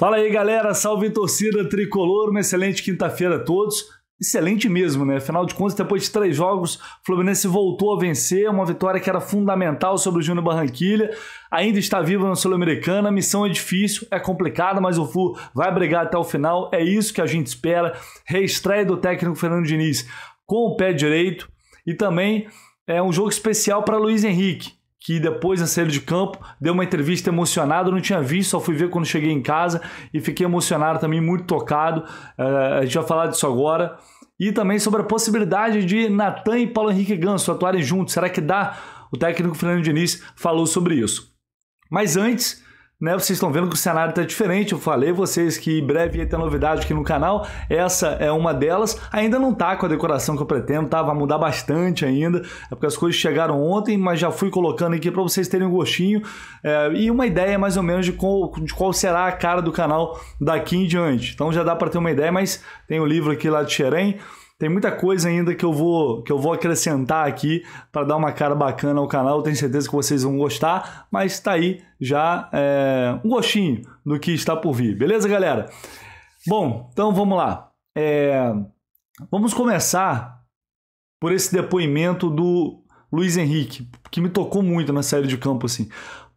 Fala aí, galera. Salve torcida tricolor. Uma excelente quinta-feira a todos. Excelente mesmo, né? Afinal de contas, depois de três jogos, o Fluminense voltou a vencer. Uma vitória que era fundamental sobre o Júnior Barranquilha. Ainda está vivo na Sul-Americana. A missão é difícil, é complicada, mas o Flu vai brigar até o final. É isso que a gente espera. Reestreia do técnico Fernando Diniz com o pé direito. E também é um jogo especial para Luiz Henrique que depois da saída de campo deu uma entrevista emocionada, eu não tinha visto, só fui ver quando cheguei em casa e fiquei emocionado também, muito tocado. É, a gente vai falar disso agora. E também sobre a possibilidade de Natan e Paulo Henrique Ganso atuarem juntos. Será que dá? O técnico Fernando Diniz falou sobre isso. Mas antes, né? Vocês estão vendo que o cenário está diferente. Eu falei vocês que em breve ia ter novidade aqui no canal. Essa é uma delas. Ainda não tá com a decoração que eu pretendo, tá? Vai mudar bastante ainda. É porque as coisas chegaram ontem, mas já fui colocando aqui para vocês terem um gostinho é, e uma ideia mais ou menos de qual, de qual será a cara do canal daqui em diante. Então já dá para ter uma ideia, mas tem o livro aqui lá de Xerém. Tem muita coisa ainda que eu vou que eu vou acrescentar aqui para dar uma cara bacana ao canal. Eu tenho certeza que vocês vão gostar, mas está aí já é, um gostinho do que está por vir. Beleza, galera? Bom, então vamos lá. É, vamos começar por esse depoimento do Luiz Henrique, que me tocou muito na série de campo assim,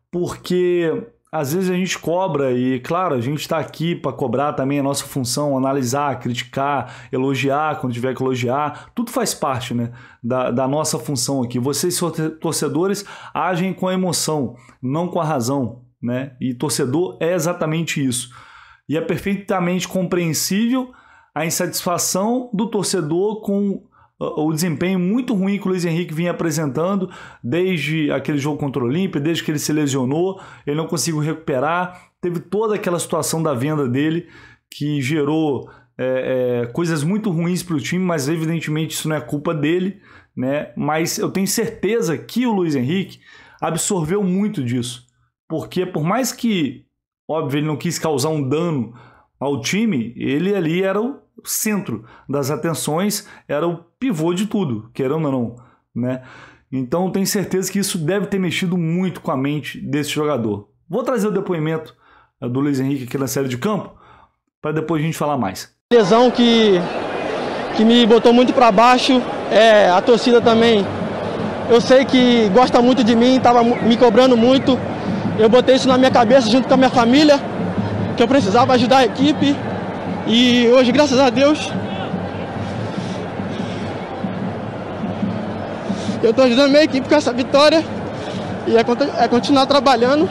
porque às vezes a gente cobra e, claro, a gente está aqui para cobrar também a é nossa função, analisar, criticar, elogiar quando tiver que elogiar, tudo faz parte né, da, da nossa função aqui. Vocês, torcedores, agem com a emoção, não com a razão, né? E torcedor é exatamente isso. E é perfeitamente compreensível a insatisfação do torcedor com o desempenho muito ruim que o Luiz Henrique vinha apresentando desde aquele jogo contra o Olímpia, desde que ele se lesionou, ele não conseguiu recuperar. Teve toda aquela situação da venda dele que gerou é, é, coisas muito ruins para o time, mas evidentemente isso não é culpa dele. Né? Mas eu tenho certeza que o Luiz Henrique absorveu muito disso. Porque por mais que, óbvio, ele não quis causar um dano ao time, ele ali era o centro das atenções, era o pivô de tudo, querendo ou não, né? Então tenho certeza que isso deve ter mexido muito com a mente desse jogador. Vou trazer o depoimento eh, do Luiz Henrique aqui na série de campo para depois a gente falar mais. Lesão que que me botou muito para baixo, é, a torcida também. Eu sei que gosta muito de mim, estava me cobrando muito. Eu botei isso na minha cabeça junto com a minha família, que eu precisava ajudar a equipe, e hoje, graças a Deus, eu estou ajudando minha equipe com essa vitória e é, é, continuar trabalhando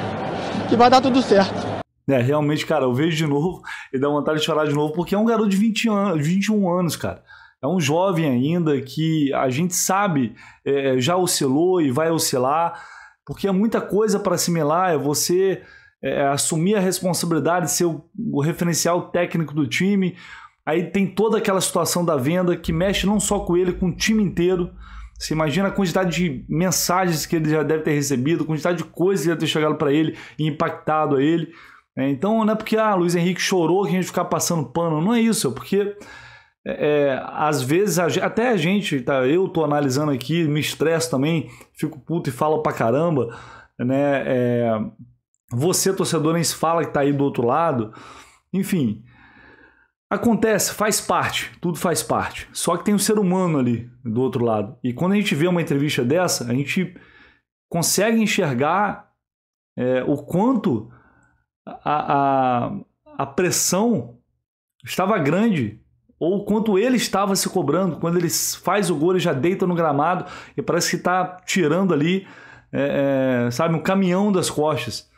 que vai dar tudo certo. É, realmente, cara, eu vejo de novo e dá vontade de chorar de novo, porque é um garoto de 20 anos, 21 anos, cara. É um jovem ainda que a gente sabe é, já oscilou e vai oscilar, porque é muita coisa para assimilar, é você é, é, assumir a responsabilidade, ser o, o referencial técnico do time. Aí tem toda aquela situação da venda que mexe não só com ele, com o time inteiro. Você imagina a quantidade de mensagens que ele já deve ter recebido, a quantidade de coisas que já ter chegado para ele e impactado a ele. É, então não é porque ah, Luiz Henrique chorou que a gente ficar passando pano, não é isso, é porque é, é às vezes a, até a gente, tá, eu tô analisando aqui, me estresso também, fico puto e falo pra caramba, né? É, você, torcedor, nem se fala que está aí do outro lado. Enfim, acontece, faz parte, tudo faz parte. Só que tem um ser humano ali do outro lado. E quando a gente vê uma entrevista dessa, a gente consegue enxergar é, o quanto a, a, a pressão estava grande ou quanto ele estava se cobrando. Quando ele faz o gol, ele já deita no gramado e parece que está tirando ali, é, é, sabe, um caminhão das costas.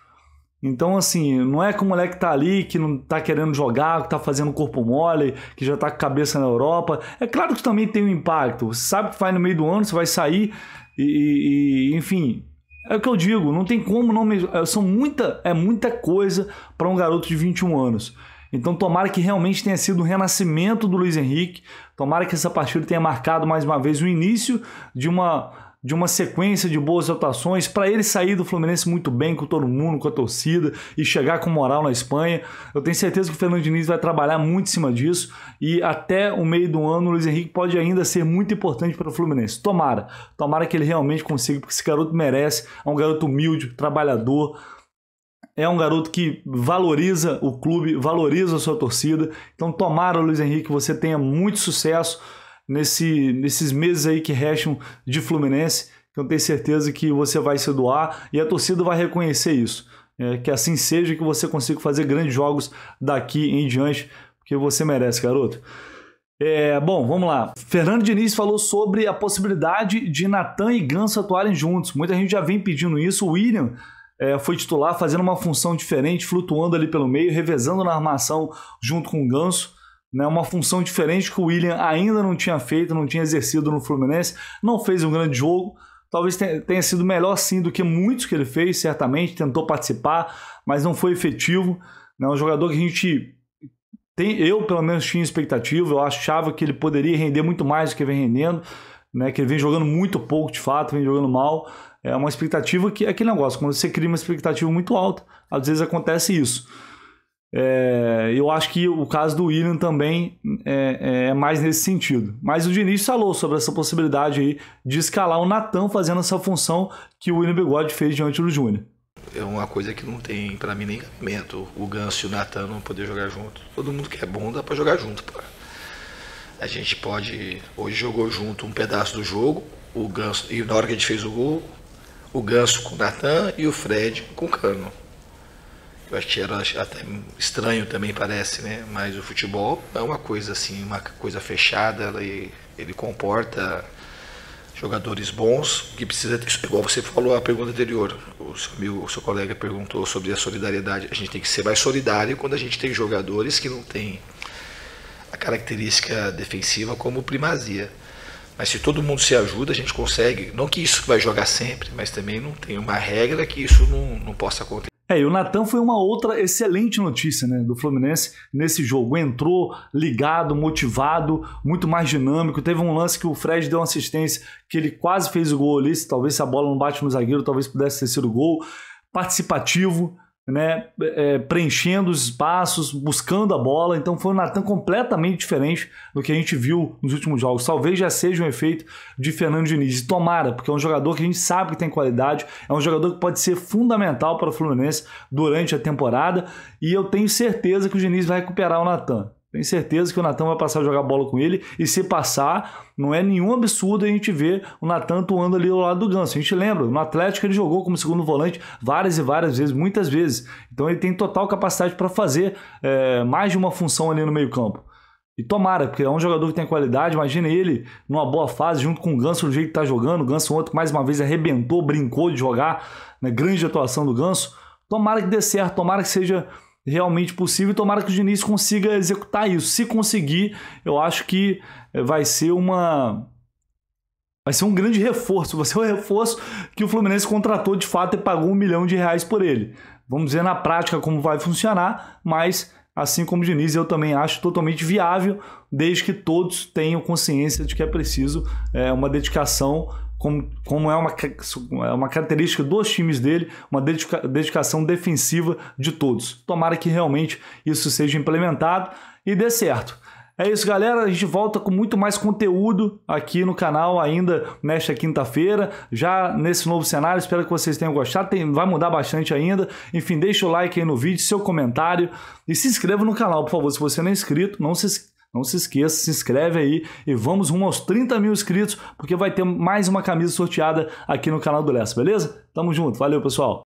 Então, assim, não é que o moleque tá ali, que não tá querendo jogar, que tá fazendo corpo mole, que já tá com a cabeça na Europa. É claro que também tem um impacto. Você sabe que vai no meio do ano, você vai sair e, e enfim. É o que eu digo, não tem como não é, São muita, é muita coisa para um garoto de 21 anos. Então tomara que realmente tenha sido o renascimento do Luiz Henrique, tomara que essa partida tenha marcado mais uma vez o início de uma de uma sequência de boas atuações, para ele sair do Fluminense muito bem com todo mundo, com a torcida e chegar com moral na Espanha. Eu tenho certeza que o Fernando Diniz vai trabalhar muito em cima disso e até o meio do ano o Luiz Henrique pode ainda ser muito importante para o Fluminense. Tomara, tomara que ele realmente consiga, porque esse garoto merece, é um garoto humilde, trabalhador, é um garoto que valoriza o clube, valoriza a sua torcida. Então tomara, Luiz Henrique, que você tenha muito sucesso nesse, nesses meses aí que restam de Fluminense, que eu tenho certeza que você vai se doar e a torcida vai reconhecer isso. É, que assim seja, que você consiga fazer grandes jogos daqui em diante, porque você merece, garoto. É, bom, vamos lá. Fernando Diniz falou sobre a possibilidade de Natan e Ganso atuarem juntos. Muita gente já vem pedindo isso. O William é, foi titular, fazendo uma função diferente, flutuando ali pelo meio, revezando na armação junto com o Ganso né, uma função diferente que o William ainda não tinha feito, não tinha exercido no Fluminense, não fez um grande jogo. Talvez tenha sido melhor sim do que muitos que ele fez, certamente, tentou participar, mas não foi efetivo. É né, um jogador que a gente tem, eu pelo menos tinha expectativa, eu achava que ele poderia render muito mais do que vem rendendo, né, que ele vem jogando muito pouco de fato, vem jogando mal. É uma expectativa que é aquele negócio, quando você cria uma expectativa muito alta, às vezes acontece isso. É, eu acho que o caso do William também é, é, é, mais nesse sentido. Mas o Diniz falou sobre essa possibilidade aí de escalar o Natan fazendo essa função que o William Bigode fez diante do Júnior. É uma coisa que não tem para mim nem cabimento. O Ganso e o Natan não poder jogar junto. Todo mundo que é bom dá para jogar junto. Pô. A gente pode. Hoje jogou junto um pedaço do jogo. O Ganso. E na hora que a gente fez o gol, o Ganso com o Natan e o Fred com o Cano eu acho que era até estranho também parece, né? Mas o futebol é uma coisa assim, uma coisa fechada, ele, ele comporta jogadores bons que precisa igual você falou a pergunta anterior o seu, amigo, o seu colega perguntou sobre a solidariedade a gente tem que ser mais solidário quando a gente tem jogadores que não têm a característica defensiva como primazia mas se todo mundo se ajuda a gente consegue não que isso vai jogar sempre mas também não tem uma regra que isso não, não possa acontecer é, e o Natan foi uma outra excelente notícia né, do Fluminense nesse jogo. Entrou ligado, motivado, muito mais dinâmico. Teve um lance que o Fred deu uma assistência, que ele quase fez o gol ali. talvez se a bola não bate no zagueiro, talvez pudesse ter sido gol. Participativo, né, é, preenchendo os espaços, buscando a bola. Então foi um Natan completamente diferente do que a gente viu nos últimos jogos. Talvez já seja um efeito de Fernando Diniz. E tomara, porque é um jogador que a gente sabe que tem qualidade, é um jogador que pode ser fundamental para o Fluminense durante a temporada. E eu tenho certeza que o Diniz vai recuperar o Natan. Tenho certeza que o Natan vai passar a jogar bola com ele. E se passar, não é nenhum absurdo a gente ver o Natan toando ali ao lado do Ganso. A gente lembra, no Atlético ele jogou como segundo volante várias e várias vezes, muitas vezes. Então ele tem total capacidade para fazer é, mais de uma função ali no meio-campo. E tomara, porque é um jogador que tem qualidade. Imagina ele numa boa fase, junto com o Ganso, do jeito que tá jogando. O Ganso ontem, mais uma vez, arrebentou, brincou de jogar. Né? Grande atuação do Ganso. Tomara que dê certo, tomara que seja realmente possível e tomara que o Diniz consiga executar isso. Se conseguir, eu acho que eh, vai ser uma vai ser um grande reforço, vai ser o um reforço que o Fluminense contratou de fato e pagou um milhão de reais por ele. Vamos ver na prática como vai funcionar, mas assim como o Diniz, eu também acho totalmente viável, desde que todos tenham consciência de que é preciso é, uma dedicação como, como é, uma, é uma característica dos times dele, uma dedica, dedicação defensiva de todos. Tomara que realmente isso seja implementado e dê certo. É isso, galera. A gente volta com muito mais conteúdo aqui no canal ainda nesta quinta-feira, já nesse novo cenário. Espero que vocês tenham gostado. Tem, vai mudar bastante ainda. Enfim, deixa o like aí no vídeo, seu comentário e se inscreva no canal, por favor. Se você não é inscrito, não se não se esqueça, se inscreve aí e vamos rumo aos 30 mil inscritos, porque vai ter mais uma camisa sorteada aqui no canal do Lessa, beleza? Tamo junto, valeu pessoal!